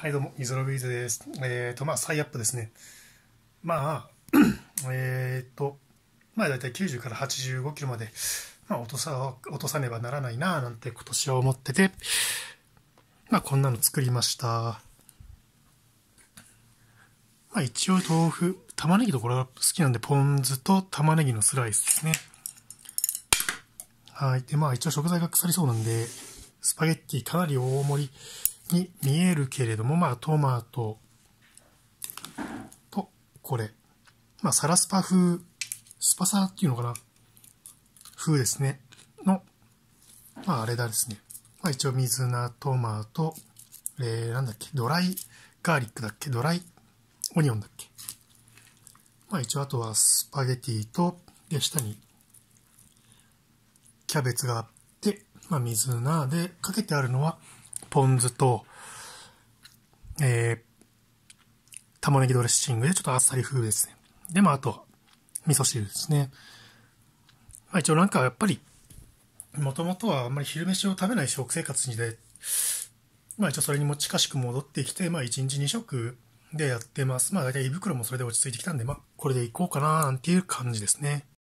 はいどうも、イゾビーズです。えっ、ー、と、まあ、再アップですね。まあ、えっ、と、まあ、だいたい90から85キロまで、まあ、落とさ、落とさねばならないな、なんて今年は思ってて、まあ、こんなの作りました。まあ、一応豆腐、玉ねぎとこれは好きなんで、ポン酢と玉ねぎのスライスですね。はい。で、まあ、一応食材が腐りそうなんで、スパゲッティかなり大盛りに見えるけれども、まあ、トマトと、これ。まあ、サラスパ風、スパサっていうのかな風ですね。の、まあ、あれだですね。まあ、一応、水菜、トマト、えー、なんだっけ、ドライガーリックだっけ、ドライオニオンだっけ。まあ、一応、あとはスパゲティと、で、下に、キャベツがあって、まあ、水菜で、かけてあるのは、ポン酢と、えー、玉ねぎドレッシングでちょっとあっさり風ですね。で、まあ、あと、味噌汁ですね。まあ、一応なんかやっぱり、もともとはあんまり昼飯を食べない食生活にで、まあ一応それにも近しく戻ってきて、まあ1日2食でやってます。まあ大体胃袋もそれで落ち着いてきたんで、まあこれでいこうかななんていう感じですね。